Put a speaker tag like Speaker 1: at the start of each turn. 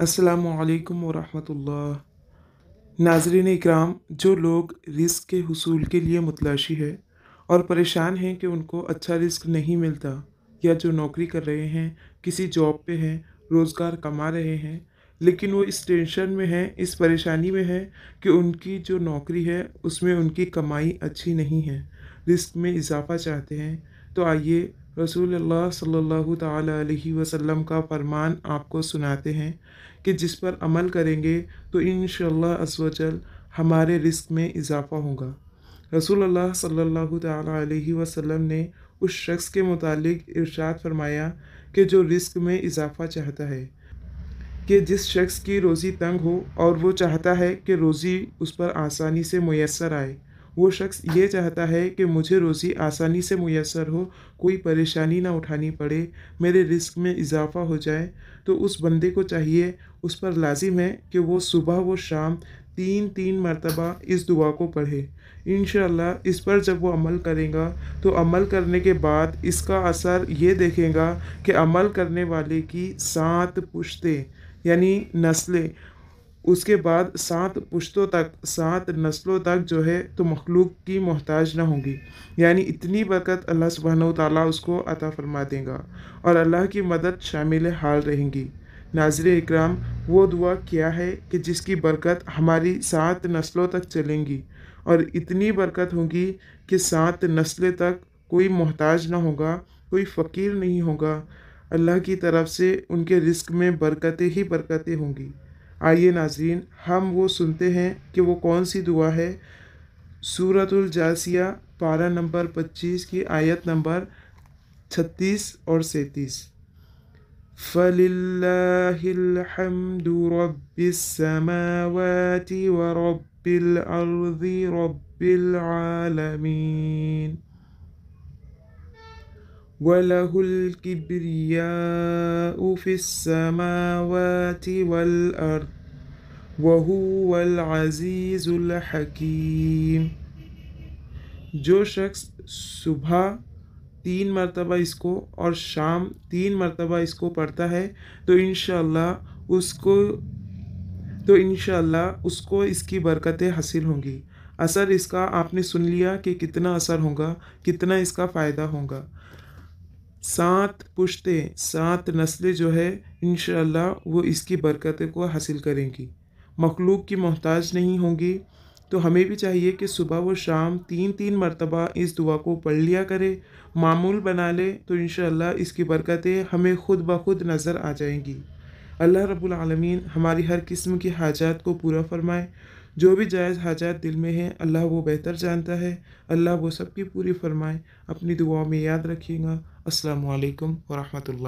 Speaker 1: असलकम वरहमतुल्लाह नाजरीन इक्राम जो लोग रिस्क के हसूल के लिए मुतलाशी है और परेशान हैं कि उनको अच्छा रिस्क नहीं मिलता या जो नौकरी कर रहे हैं किसी जॉब पे हैं रोज़गार कमा रहे हैं लेकिन वो इस टेंशन में हैं इस परेशानी में हैं कि उनकी जो नौकरी है उसमें उनकी कमाई अच्छी नहीं है रिस्क में इजाफ़ा चाहते हैं तो आइए रसूल अल्लाह सल्लल्लाहु अलैहि वसल्लम का फरमान आपको सुनाते हैं कि जिस पर अमल करेंगे तो इन शजल हमारे रिस्क में इजाफा होगा रसूल अल्लाह सल्लल्लाहु अलैहि वसल्लम ने उस शख्स के मुतालिक इर्शाद फरमाया कि जो रिस्क में इजाफा चाहता है कि जिस शख्स की रोज़ी तंग हो और वो चाहता है कि रोज़ी उस पर आसानी से मैसर आए वो शख्स ये चाहता है कि मुझे रोज़ी आसानी से मैसर हो कोई परेशानी ना उठानी पड़े मेरे रिस्क में इजाफा हो जाए तो उस बंदे को चाहिए उस पर लाजिम है कि वो सुबह व शाम तीन तीन मरतबा इस दुआ को पढ़े इन इस पर जब वो अमल करेगा तो अमल करने के बाद इसका असर ये देखेगा कि अमल करने वाले की सात पुश्तें यानी नस्लें उसके बाद सात पुश्तों तक सात नस्लों तक जो है तो मखलूक की मोहताज ना होंगी यानी इतनी बरकत अल्लाह सुबहान ताली उसको अता फरमा देगा और अल्लाह की मदद शामिल हाल रहेंगी नाजर इक्राम वो दुआ क्या है कि जिसकी बरकत हमारी सात नस्लों तक चलेंगी और इतनी बरकत होगी कि सात नस्लें तक कोई मोहताज ना होगा कोई फ़कीर नहीं होगा अल्लाह की तरफ से उनके रिस्क में बरकतें ही बरकतें होंगी आइए नाजरीन हम वो सुनते हैं कि वो कौन सी दुआ है सूरतुलजासिया पारा नंबर पच्चीस की आयत नंबर छत्तीस और सैंतीस फलिल्लाहिल्हम्दु रब्बिस्समावाति रब्बिल आलमीन وله الكبرياء في السماوات والأرض وهو العزيز الحكيم जो शख्स सुबह तीन मरतबा इसको और शाम तीन मरतबा इसको पढ़ता है तो इन उसको तो इन उसको इसकी बरकतें हासिल होंगी असर इसका आपने सुन लिया कि कितना असर होगा कितना इसका फ़ायदा होगा सात पुश्ते सात नस्लें जो है इन वो इसकी बरकत को हासिल करेंगी मखलूक की मोहताज नहीं होंगी तो हमें भी चाहिए कि सुबह व शाम तीन तीन मरतबा इस दुआ को पढ़ लिया करें मामूल बना लें तो इन इसकी बरकतें हमें खुद ब खुद नज़र आ जाएंगी अल्लाह रब्बुल हमारी हर किस्म की हाजात को पूरा फरमाए जो भी जायज़ हाजात दिल में है अल्लाह वो बेहतर जानता है अल्लाह वो सबकी पूरी फरमाए अपनी दुआ में याद रखिएगा अस्सलाम वरहमल